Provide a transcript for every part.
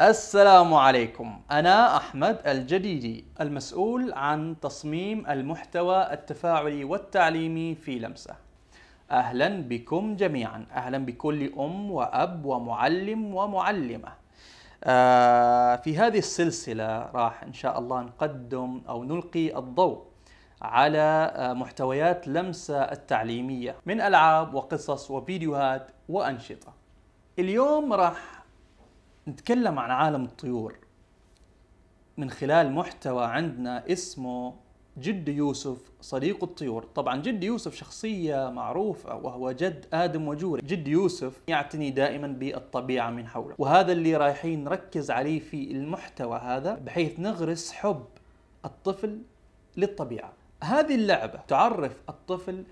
السلام عليكم أنا أحمد الجديدي المسؤول عن تصميم المحتوى التفاعلي والتعليمي في لمسة أهلا بكم جميعا أهلا بكل أم وأب ومعلم ومعلمة آه في هذه السلسلة راح إن شاء الله نقدم أو نلقي الضوء على آه، محتويات لمسة التعليمية من ألعاب وقصص وفيديوهات وأنشطة اليوم راح نتكلم عن عالم الطيور من خلال محتوى عندنا اسمه جد يوسف صديق الطيور طبعا جد يوسف شخصية معروفة وهو جد آدم وجوري جد يوسف يعتني دائما بالطبيعة من حوله وهذا اللي رايحين نركز عليه في المحتوى هذا بحيث نغرس حب الطفل للطبيعة هذه اللعبة تعرف الطفل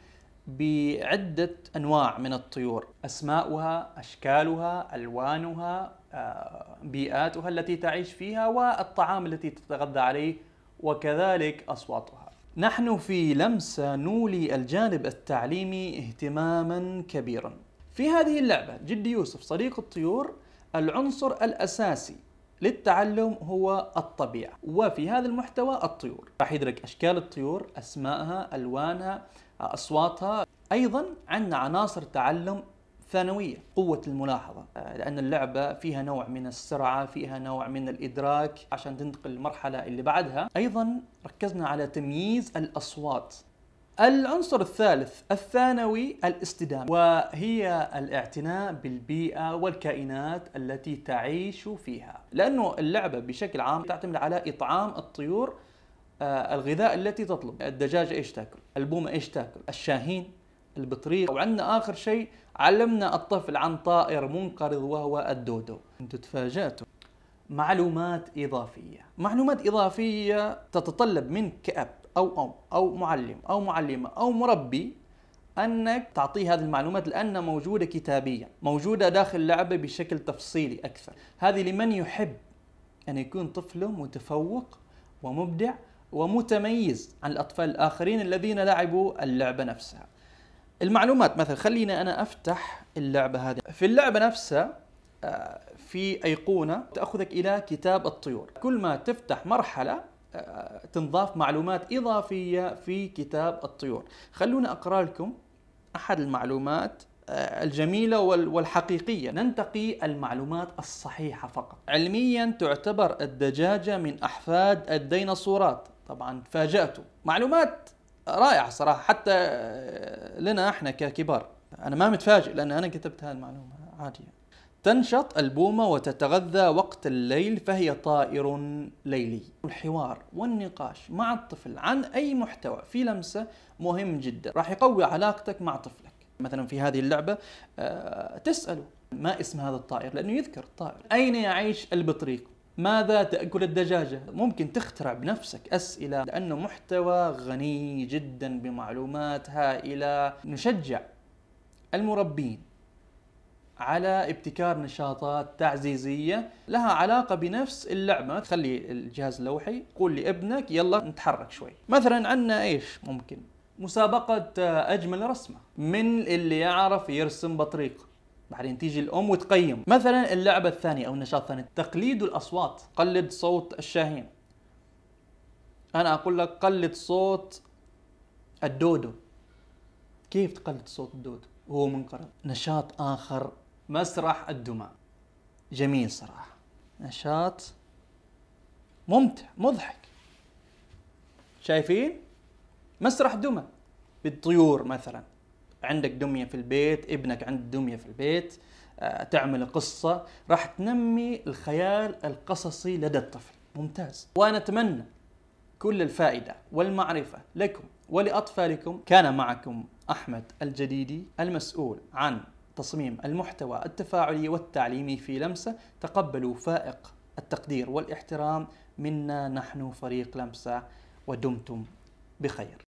بعدة أنواع من الطيور أسماؤها أشكالها ألوانها آه، بيئاتها التي تعيش فيها والطعام التي تتغذى عليه وكذلك أصواتها نحن في لمسة نولي الجانب التعليمي اهتماما كبيرا في هذه اللعبة جدي يوسف صديق الطيور العنصر الأساسي للتعلم هو الطبيعة وفي هذا المحتوى الطيور راح يدرك أشكال الطيور أسمائها ألوانها اصواتها ايضا عندنا عناصر تعلم ثانوية قوة الملاحظة لأن اللعبة فيها نوع من السرعة فيها نوع من الإدراك عشان تنتقل للمرحلة اللي بعدها أيضا ركزنا على تمييز الأصوات العنصر الثالث الثانوي الاستدامة وهي الاعتناء بالبيئة والكائنات التي تعيش فيها لأنه اللعبة بشكل عام تعتمد على إطعام الطيور آه، الغذاء التي تطلب الدجاجة ايش تاكل البومه ايش تاكل الشاهين البطريق وعندنا اخر شيء علمنا الطفل عن طائر منقرض وهو الدودو انتم تفاجاتوا معلومات اضافيه معلومات اضافيه تتطلب منك كاب او ام او معلم او معلمه او مربي انك تعطيه هذه المعلومات لانها موجوده كتابيا موجوده داخل اللعبه بشكل تفصيلي اكثر هذه لمن يحب ان يكون طفله متفوق ومبدع ومتميز عن الأطفال الآخرين الذين لعبوا اللعبة نفسها المعلومات مثلا خلينا أنا أفتح اللعبة هذه في اللعبة نفسها آه، في أيقونة تأخذك إلى كتاب الطيور كل ما تفتح مرحلة آه، تنضاف معلومات إضافية في كتاب الطيور خلونا أقرأ لكم أحد المعلومات آه، الجميلة والحقيقية ننتقي المعلومات الصحيحة فقط علميا تعتبر الدجاجة من أحفاد الديناصورات طبعا تفاجأتوا معلومات رائعة صراحة حتى لنا احنا ككبار انا ما متفاجئ لان انا كتبت هذه المعلومة عادي تنشط البومة وتتغذى وقت الليل فهي طائر ليلي الحوار والنقاش مع الطفل عن أي محتوى في لمسة مهم جدا راح يقوي علاقتك مع طفلك مثلا في هذه اللعبة آه، تسأله ما اسم هذا الطائر لأنه يذكر الطائر أين يعيش البطريق ماذا تأكل الدجاجة؟ ممكن تخترع بنفسك أسئلة لأنه محتوى غني جدا بمعلومات هائلة نشجع المربين على ابتكار نشاطات تعزيزية لها علاقة بنفس اللعبة تخلي الجهاز اللوحي قول لابنك يلا نتحرك شوي مثلا عندنا ايش ممكن مسابقة أجمل رسمة من اللي يعرف يرسم بطريقة بعدين تيجي الام وتقيم مثلا اللعبه الثانيه او النشاط الثاني تقليد الاصوات قلد صوت الشاهين انا اقول لك قلد صوت الدودو كيف تقلد صوت الدودو وهو منقرض نشاط اخر مسرح الدمى جميل صراحه نشاط ممتع مضحك شايفين مسرح دمى بالطيور مثلا عندك دميه في البيت ابنك عنده دميه في البيت آه، تعمل قصه راح تنمي الخيال القصصي لدى الطفل ممتاز وانا اتمنى كل الفائده والمعرفه لكم ولاطفالكم كان معكم احمد الجديدي المسؤول عن تصميم المحتوى التفاعلي والتعليمي في لمسه تقبلوا فائق التقدير والاحترام منا نحن فريق لمسه ودمتم بخير